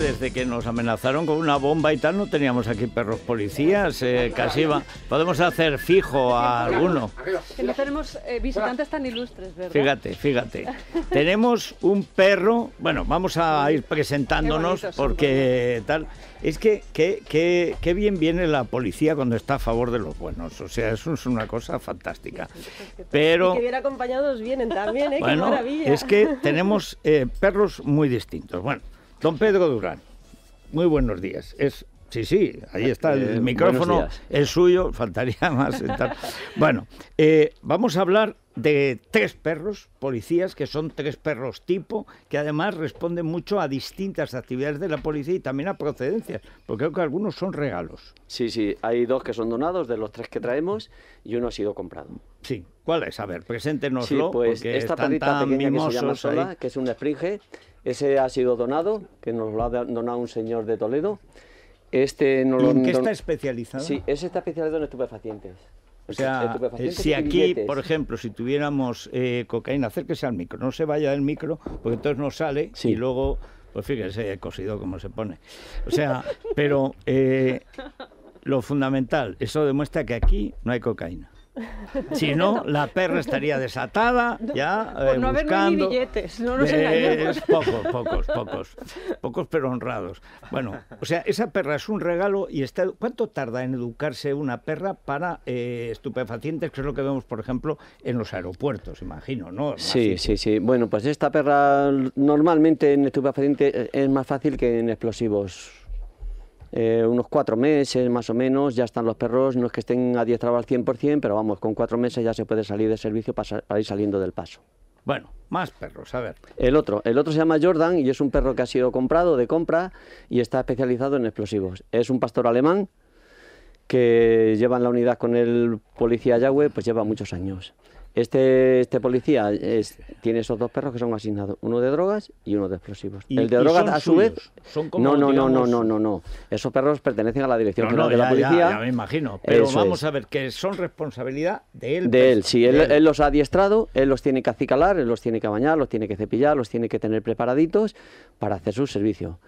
Desde que nos amenazaron con una bomba y tal, no teníamos aquí perros policías, eh, casi Podemos hacer fijo a alguno. Que no tenemos eh, visitantes tan ilustres, ¿verdad? Fíjate, fíjate. tenemos un perro, bueno, vamos a ir presentándonos porque tal. Es que qué bien viene la policía cuando está a favor de los buenos, o sea, eso es una cosa fantástica. Pero... que bien acompañados vienen también, ¿eh? qué maravilla. Es que tenemos eh, perros muy distintos. Bueno. Don Pedro Durán, muy buenos días. Es Sí, sí, ahí está el eh, micrófono, el suyo, faltaría más. bueno, eh, vamos a hablar de tres perros policías, que son tres perros tipo, que además responden mucho a distintas actividades de la policía y también a procedencias, porque creo que algunos son regalos. Sí, sí, hay dos que son donados de los tres que traemos y uno ha sido comprado. Sí, ¿cuál es? A ver, preséntenoslo. pues porque esta perrita tan que que es un espringe, ese ha sido donado, que nos lo ha donado un señor de Toledo. Este no lo, ¿En qué está especializado? Sí, ese está especializado en estupefacientes. O sea, eh, si aquí, por ejemplo, si tuviéramos eh, cocaína, acérquese al micro, no se vaya del micro, porque entonces no sale y luego, pues fíjese, cosido como se pone. O sea, pero eh, lo fundamental, eso demuestra que aquí no hay cocaína. Si no, la perra estaría desatada ya. Por eh, no haber ni billetes, no nos engañemos. Eh, pocos, pocos, pocos. Pocos, pero honrados. Bueno, o sea, esa perra es un regalo y está. ¿Cuánto tarda en educarse una perra para eh, estupefacientes, que es lo que vemos, por ejemplo, en los aeropuertos, imagino, ¿no? Sí, sí, sí. Bueno, pues esta perra normalmente en estupefacientes es más fácil que en explosivos eh, unos cuatro meses más o menos, ya están los perros, no es que estén adiestrados al 100%, pero vamos, con cuatro meses ya se puede salir de servicio para, ir saliendo del paso. Bueno, más perros, a ver. El otro, el otro se llama Jordan y es un perro que ha sido comprado de compra y está especializado en explosivos. Es un pastor alemán que lleva en la unidad con el policía Yahweh, pues lleva muchos años. Este, este policía tiene esos dos perros que son asignados, uno de drogas y uno de explosivos. el de drogas, a su vez. ¿Son no, no, no, no, no, no, Esos perros pertenecen a la Dirección General de la Policía. Ya, me imagino. Pero vamos a ver, que son responsabilidad de él. De él, pues, sí. él, los ha adiestrado, él los tiene que acicalar, él los tiene que bañar, los tiene que cepillar, los tiene que tener preparaditos para hacer su servicio.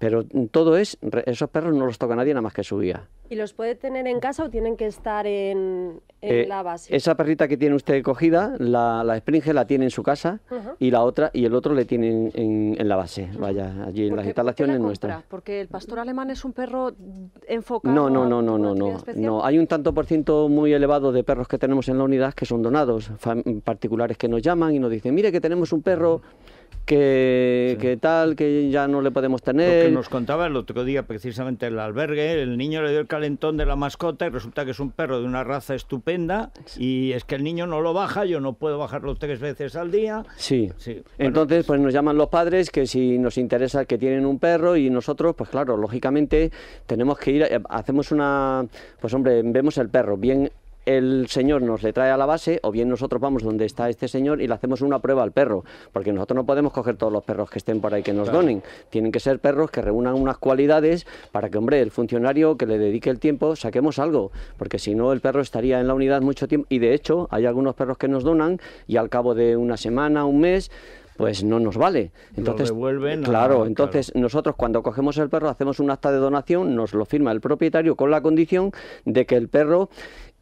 Pero todo es, esos perros no los toca nadie nada más que su guía. ¿Y los puede tener en casa o tienen que estar en, eh, la base? Esa perrita que tiene usted cogida, la, la la tiene en su casa y la otra y el otro le tiene en, la base, vaya, allí en las instalaciones la nuestras. Porque el pastor alemán es un perro enfocado. No, no, no, no, no, no, no. Hay un tanto por ciento muy elevado de perros que tenemos en la unidad que son donados, particulares que nos llaman y nos dicen, mire que tenemos un perro que, tal, que ya no le podemos tener. Lo que nos contaba el otro día precisamente el albergue, el niño le dio el calentón de la mascota y resulta que es un perro de una raza estupenda y es que el niño no lo baja, yo no puedo bajarlo tres veces al día. Sí. sí. Entonces, pues nos llaman los padres que si nos interesa que tienen un perro y nosotros, pues claro, lógicamente tenemos que ir, hacemos una, pues hombre, vemos el perro bien el señor nos le trae a la base o bien nosotros vamos donde está este señor y le hacemos una prueba al perro, porque nosotros no podemos coger todos los perros que estén por ahí que nos donen. Tienen que ser perros que reúnan unas cualidades para que, hombre, el funcionario que le dedique el tiempo saquemos algo, porque si no el perro estaría en la unidad mucho tiempo y de hecho hay algunos perros que nos donan y al cabo de una semana, un mes, pues no nos vale. Entonces, claro, entonces nosotros cuando cogemos el perro hacemos un acta de donación, nos lo firma el propietario con la condición de que el perro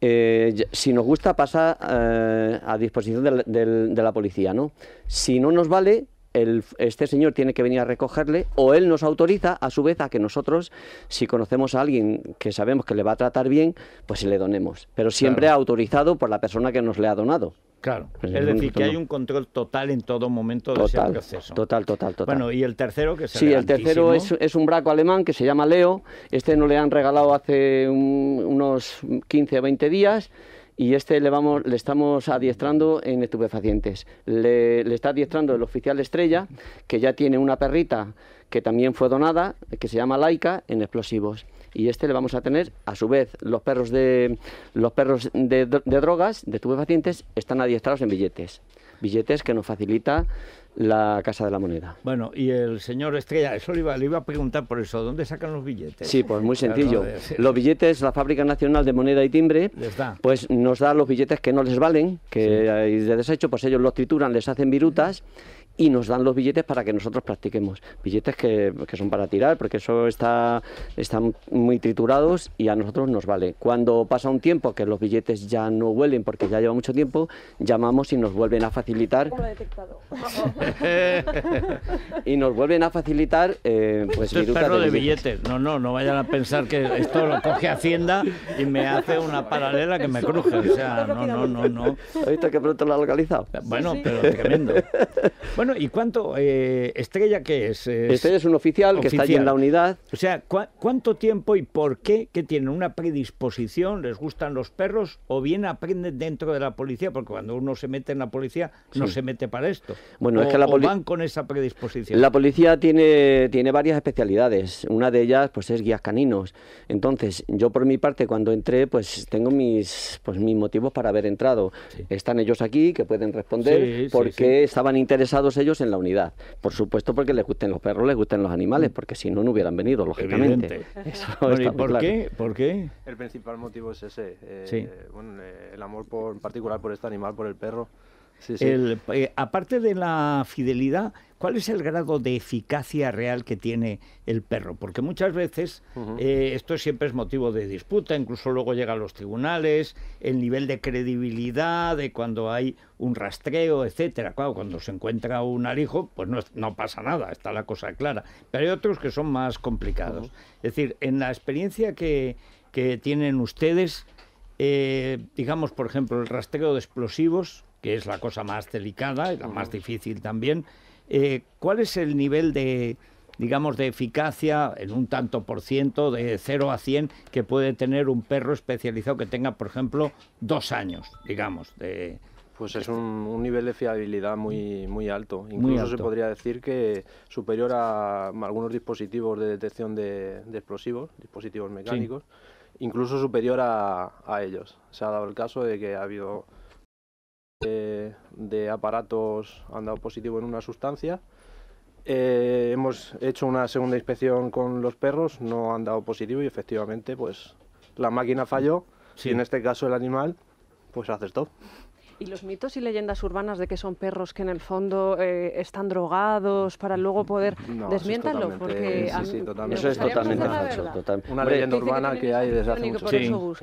eh, si nos gusta pasa eh, a disposición de la, policía, ¿no? Si no nos vale, el, este señor tiene que venir a recogerle o él nos autoriza a su vez a que nosotros, si conocemos a alguien que sabemos que le va a tratar bien, pues le donemos. Pero siempre autorizado por la persona que nos le ha donado. Claro, pues es decir, que hay un control total en todo momento de ese proceso. Total, total, total. Bueno, y el tercero que se Sí, el tercero es, un braco alemán que se llama Leo. Este no le han regalado hace unos 15 o 20 días y este le, vamos, le estamos adiestrando en estupefacientes. Le, está adiestrando el oficial Estrella, que ya tiene una perrita que también fue donada, que se llama Laica, en explosivos y este le vamos a tener, a su vez, los perros de, los perros de, drogas, de pacientes están adiestrados en billetes. Billetes que nos facilita la Casa de la Moneda. Bueno, y el señor Estrella, eso le iba, le iba a preguntar por eso, ¿dónde sacan los billetes? Sí, pues muy sencillo. los billetes, la Fábrica Nacional de Moneda y Timbre, pues nos da los billetes que no les valen, que hay de desecho, pues ellos los trituran, les hacen virutas y nos dan los billetes para que nosotros practiquemos. Billetes que, son para tirar, porque eso está, están muy triturados y a nosotros nos vale. Cuando pasa un tiempo que los billetes ya no huelen porque ya lleva mucho tiempo, llamamos y nos vuelven a facilitar. y nos vuelven a facilitar. Eh, pues esto es perro de billetes. No, no, no vayan a pensar que esto lo coge Hacienda y me hace una paralela que me cruje. O sea, no, no, no, no. ¿Has visto que pronto lo ha localizado? Bueno, pero tremendo. Bueno, ¿y cuánto? Eh, ¿Estrella que es? Este es un oficial, que está allí en la unidad. O sea, ¿cuánto tiempo y por qué? ¿Que tienen una predisposición? ¿Les gustan los perros? ¿O bien aprenden dentro de la policía? Porque cuando uno se mete en la policía, no se mete para esto. Bueno, es que la van con esa predisposición? La policía tiene, tiene varias especialidades. Una de ellas, pues, es guías caninos. Entonces, yo por mi parte, cuando entré, pues tengo mis, pues, mis motivos para haber entrado. Están ellos aquí, que pueden responder, por porque estaban interesados ellos en la unidad. Por supuesto porque les gusten los perros, les gusten los animales, mm. porque si no, no hubieran venido, lógicamente. por, qué? El principal motivo es ese. Eh, eh, el amor por, en particular por este animal, por el perro. Eh, aparte de la fidelidad, ¿Cuál es el grado de eficacia real que tiene el perro? Porque muchas veces eh, esto siempre es motivo de disputa, incluso luego llega a los tribunales, el nivel de credibilidad de cuando hay un rastreo, etcétera. cuando se encuentra un alijo, pues no, pasa nada, está la cosa clara. Pero hay otros que son más complicados. Es decir, en la experiencia que, tienen ustedes, eh, digamos, por ejemplo, el rastreo de explosivos, que es la cosa más delicada y la más difícil también, eh, ¿Cuál es el nivel de, digamos, de eficacia en un tanto por ciento, de 0 a 100, que puede tener un perro especializado que tenga, por ejemplo, dos años, digamos, de, pues es un, nivel de fiabilidad muy, muy alto. Incluso se podría decir que superior a algunos dispositivos de detección de, explosivos, dispositivos mecánicos, incluso superior a, a ellos. Se ha dado el caso de que ha habido de, aparatos han dado positivo en una sustancia. Eh, hemos hecho una segunda inspección con los perros, no han dado positivo y efectivamente pues la máquina falló si en este caso el animal pues acertó. ¿Y los mitos y leyendas urbanas de que son perros que en el fondo eh, están drogados para luego poder no, porque eso es totalmente falso. Una leyenda urbana que, hay desde hace mucho tiempo.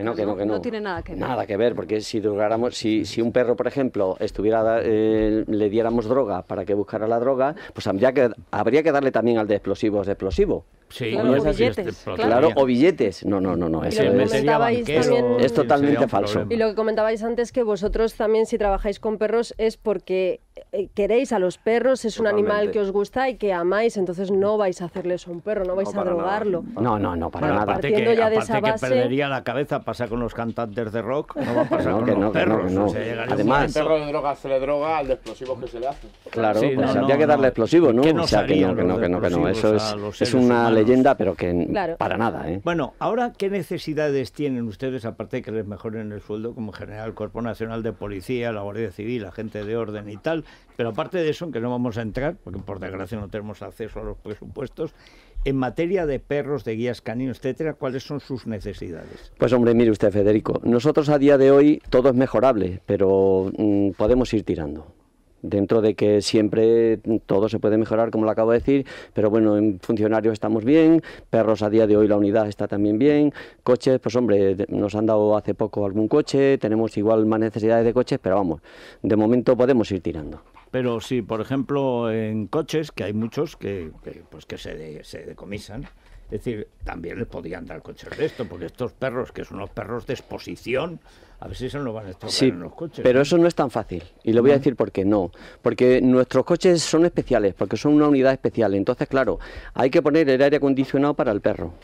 No, tiene nada que ver. porque si drogáramos, si, un perro, por ejemplo, estuviera eh, le diéramos droga para que buscara la droga, pues habría que, habría que darle también al de explosivos de explosivo o este, billetes, claro, o billetes. No, no, no, no. es, es totalmente falso. Y lo que comentabais antes que vosotros también si trabajáis con perros es porque eh, queréis a los perros, es un animal que os gusta y que amáis, entonces no vais a hacerles a un perro, no vais a drogarlo. No, no, no, para nada. Aparte que, ya de esa base... perdería la cabeza, pasa con los cantantes de rock, no va a pasar con los no, perros. Además, El perro de droga se le droga al de explosivos que se le hace. Claro, pues habría que darle explosivo ¿no? que no, que no, que no, Eso es, una leyenda, pero que para nada, ¿eh? Bueno, ahora, ¿qué necesidades tienen ustedes, aparte de que les mejoren el sueldo, como General Cuerpo Nacional de Policía, la Guardia Civil, la gente de orden y tal? Pero aparte de eso, en que no vamos a entrar, porque por desgracia no tenemos acceso a los presupuestos, en materia de perros, de guías caninos, etcétera, ¿cuáles son sus necesidades? Pues hombre, mire usted, Federico, nosotros a día de hoy todo es mejorable, pero mm, podemos ir tirando dentro de que siempre todo se puede mejorar, como lo acabo de decir, pero bueno, en funcionarios estamos bien, perros a día de hoy la unidad está también bien, coches, pues hombre, nos han dado hace poco algún coche, tenemos igual más necesidades de coches, pero vamos, de momento podemos ir tirando. Pero si, por ejemplo, en coches, que hay muchos que, pues que se, se decomisan, es decir, también les podrían dar coches de esto, porque estos perros, que son los perros de exposición, a ver si se van a estar en los coches. Pero eso no es tan fácil, y le voy a decir por qué no. Porque nuestros coches son especiales, porque son una unidad especial. Entonces, claro, hay que poner el aire acondicionado para el perro.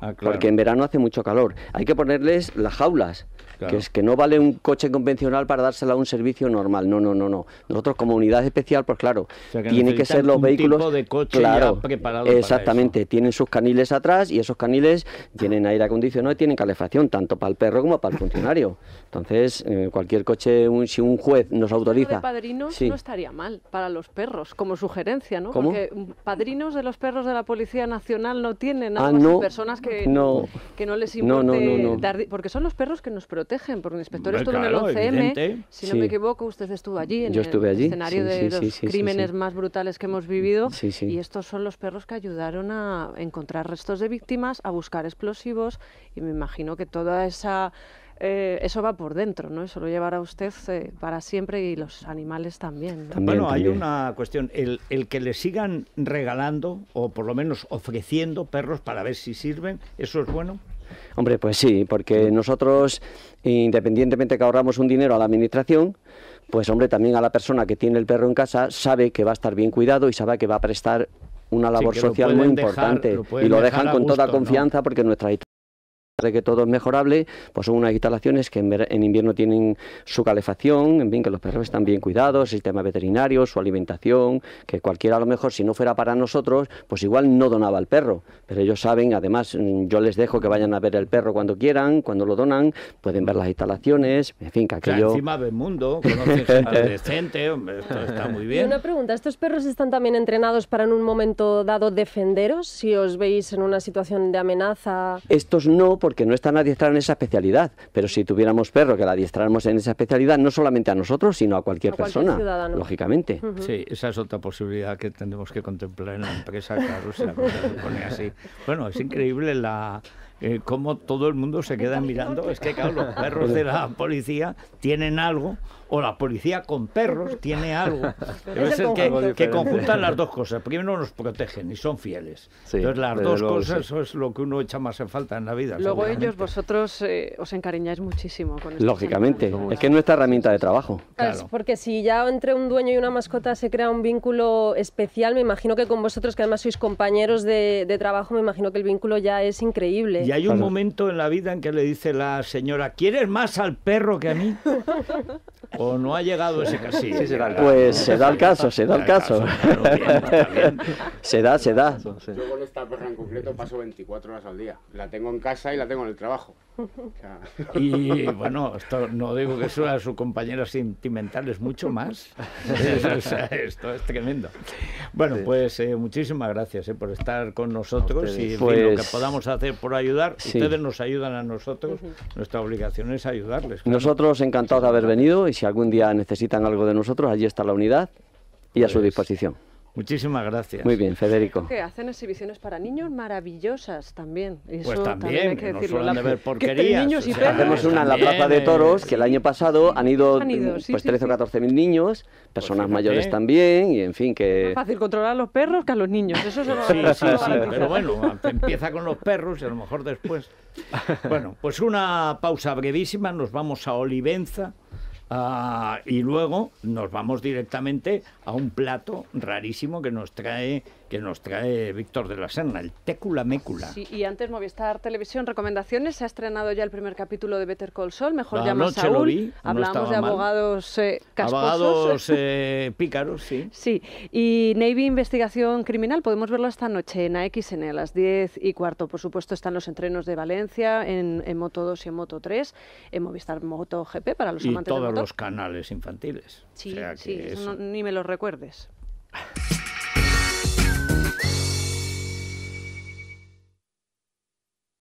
Ah, Porque en verano hace mucho calor. Hay que ponerles las jaulas. Que es que no vale un coche convencional para dársela a un servicio normal. No, no, no, no. Nosotros como unidad especial, pues claro, tiene que tienen que ser los vehículos. Tipo de coche claro, exactamente. tienen sus caniles atrás y esos caniles tienen aire acondicionado y tienen calefacción, tanto para el perro como para el funcionario. Entonces, eh, cualquier coche, si un juez nos autoriza. De padrinos no estaría mal para los perros, como sugerencia, ¿no? Porque mm, padrinos de los perros de la Policía Nacional no tienen nada ah, personas que que no, que no les importe Porque son los perros que nos protegen, porque un inspector estuvo en el OCM. si no me equivoco, usted estuvo allí, en el escenario de los crímenes más brutales que hemos vivido, y estos son los perros que ayudaron a encontrar restos de víctimas, a buscar explosivos, y me imagino que toda esa eh, eso va por dentro, ¿no? Eso lo llevará usted eh, para siempre y los animales también. bueno, hay una cuestión, el, que le sigan regalando o por lo menos ofreciendo perros para ver si sirven, ¿eso es bueno? Hombre, pues sí, porque nosotros, independientemente que ahorramos un dinero a la administración, pues hombre, también a la persona que tiene el perro en casa sabe que va a estar bien cuidado y sabe que va a prestar una labor social muy importante y lo dejan con toda confianza porque nuestra de que todo es mejorable, pues son unas instalaciones que en invierno tienen su calefacción, en fin, que los perros están bien cuidados, sistema veterinario, su alimentación, que cualquiera a lo mejor si no fuera para nosotros, pues igual no donaba el perro, pero ellos saben, además mm, yo les dejo que vayan a ver el perro cuando quieran, cuando lo donan, pueden ver las instalaciones, en fin, que aquello... encima del mundo, conoces adolescente, hombre, esto está muy bien. Y una pregunta, ¿estos perros están también entrenados para en un momento dado defenderos si os veis en una situación de amenaza? Estos no, porque no están adiestrados en esa especialidad. Pero si tuviéramos perro que la adiestráramos en esa especialidad, no solamente a nosotros, sino a cualquier persona, lógicamente. Sí, esa es otra posibilidad que tendremos que contemplar en la empresa, claro, se pone así. Bueno, es increíble la, eh, cómo todo el mundo se queda mirando. Es que, claro, los perros de la policía tienen algo o la policía con perros tiene algo, que, conjuntan las dos cosas. Primero nos protegen y son fieles. Entonces las dos cosas eso es lo que uno echa más en falta en la vida. Luego ellos, vosotros eh, os encariñáis muchísimo con Lógicamente, es que es nuestra herramienta de trabajo. Claro. porque si ya entre un dueño y una mascota se crea un vínculo especial, me imagino que con vosotros, que además sois compañeros de, trabajo, me imagino que el vínculo ya es increíble. Y hay un momento en la vida en que le dice la señora, ¿quieres más al perro que a mí? o no ha llegado ese caso pues se da el caso, se da el caso. Se da, se da. Yo con esta perra en concreto paso 24 horas al día. La tengo en casa y la tengo en el trabajo. Y bueno, no digo que sea su compañera sentimental, es mucho más. esto es tremendo. Bueno, pues eh, muchísimas gracias eh, por estar con nosotros y lo que pues podamos hacer por ayudar. Ustedes nos ayudan a nosotros, nuestra obligación es ayudarles. Nosotros encantados de haber venido y si algún día necesitan algo de nosotros, allí está la unidad y a su pues, disposición. Muchísimas gracias. Muy bien, Federico. Que hacen exhibiciones para niños maravillosas también. Pues eso pues también, hay que, decirlo. No de ver porquerías. hacemos una en la Plaza de Toros, que el año pasado mm. han ido, mm, pues 13 o 14 mil niños, pues personas mayores también, y en fin, que... fácil controlar a los perros que a los niños, eso es lo Sí, sí, pero bueno, empieza con los perros y a lo mejor después... Bueno, pues una pausa brevísima, nos vamos a Olivenza. Ah, y luego nos vamos directamente a un plato rarísimo que nos trae que nos trae Víctor de la Serna, el Técula Mécula. Sí, y antes Movistar Televisión, recomendaciones, se ha estrenado ya el primer capítulo de Better Call Saul, mejor llamas a Lo Hablamos de abogados eh, Abogados eh, pícaros, sí. Sí, y Navy Investigación Criminal, podemos verlo esta noche en AXN a las 10 y cuarto. Por supuesto están los entrenos de Valencia en, Moto 2 y en Moto 3, en Movistar Moto GP para los y amantes todos y los canales infantiles. Sí, ni me los recuerdes.